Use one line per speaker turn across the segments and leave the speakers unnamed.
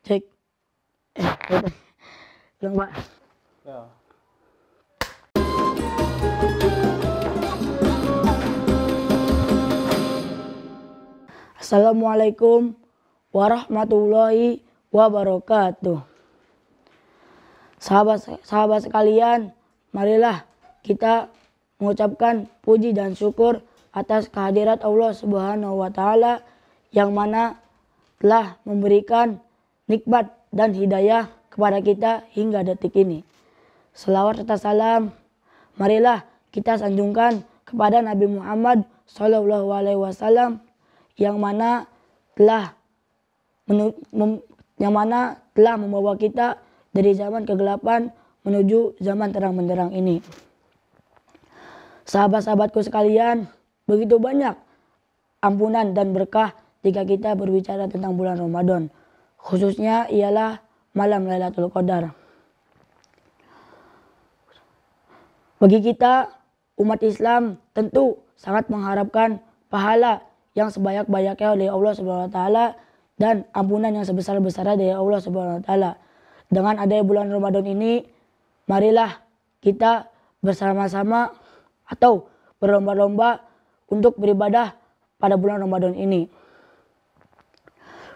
cek eh pak ya. Assalamualaikum warahmatullahi wabarakatuh. Sahabat sahabat sekalian, marilah kita mengucapkan puji dan syukur atas kehadirat Allah Subhanahu wa taala yang mana telah memberikan nikmat dan hidayah kepada kita hingga detik ini. Selawat serta salam, marilah kita sanjungkan kepada Nabi Muhammad SAW yang mana telah yang mana telah membawa kita dari zaman kegelapan menuju zaman terang benderang ini. Sahabat-sahabatku sekalian, begitu banyak ampunan dan berkah jika kita berbicara tentang bulan Ramadan. Khususnya ialah malam Lailatul Qadar. Bagi kita, umat Islam tentu sangat mengharapkan pahala yang sebanyak-banyaknya oleh Allah Subhanahu wa taala dan ampunan yang sebesar-besarnya dari Allah Subhanahu wa taala. Dengan adanya bulan Ramadan ini, marilah kita bersama-sama atau berlomba-lomba untuk beribadah pada bulan Ramadan ini.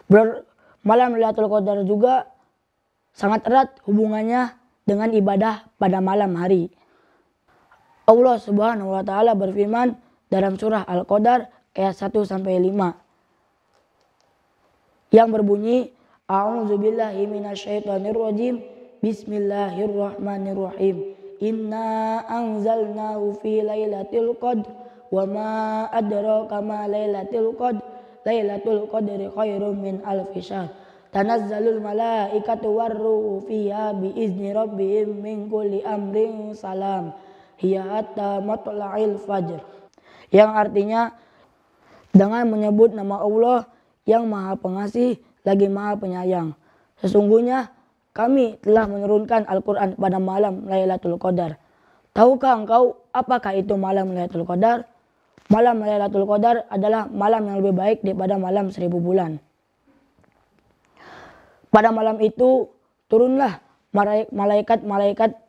Ber malam Lailatul Qadar juga sangat erat hubungannya dengan ibadah pada malam hari. Allah Subhanahu wa taala berfirman dalam surah Al-Qadar ayat 1 sampai 5 yang berbunyi A'udzubillahi minasyaitonirrajim Bismillahirrahmanirrahim Inna anzalnahu fi lailatul qadr wa ma adraka ma lailatul qadr Lailatul Qadri khairum min Al syahr. Tanazzalul malaikatu warru fiha izni rabbihim min kulli amrin salam. Hiya hatta matla'il fajr. Yang artinya dengan menyebut nama Allah yang maha pengasih lagi maha penyayang. Sesungguhnya kami telah menurunkan Al-Quran pada malam Lailatul Qadar. Tahukah engkau apakah itu malam Lailatul Qadar? Malam Lailatul Qadar adalah malam yang lebih baik daripada malam seribu bulan. Pada malam itu turunlah malaikat-malaikat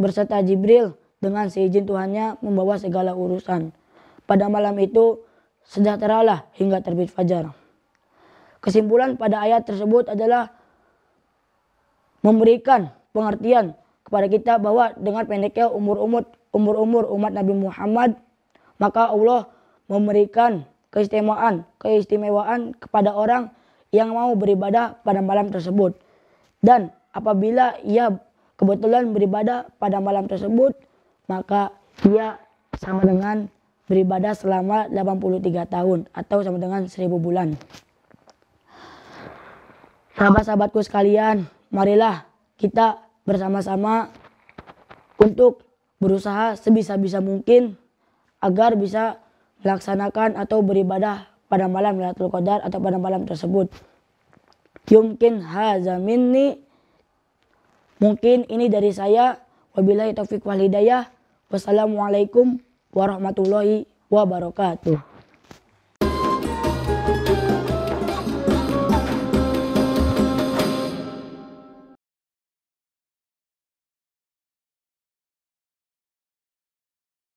berserta Jibril dengan seizin Tuhannya membawa segala urusan. Pada malam itu sejahteralah hingga terbit fajar. Kesimpulan pada ayat tersebut adalah memberikan pengertian kepada kita bahwa dengan pendeknya umur-umur umur-umur umat Nabi Muhammad maka Allah memberikan keistimewaan, keistimewaan kepada orang yang mau beribadah pada malam tersebut. Dan apabila ia kebetulan beribadah pada malam tersebut, maka ia sama dengan beribadah selama 83 tahun atau sama dengan 1000 bulan. Sahabat-sahabatku sekalian, marilah kita bersama-sama untuk berusaha sebisa-bisa mungkin agar bisa melaksanakan atau beribadah pada malam Lailatul Qadar atau pada malam tersebut. Yumkin haza minni mungkin ini dari saya wabillahi taufik wal hidayah. Wassalamualaikum warahmatullahi wabarakatuh.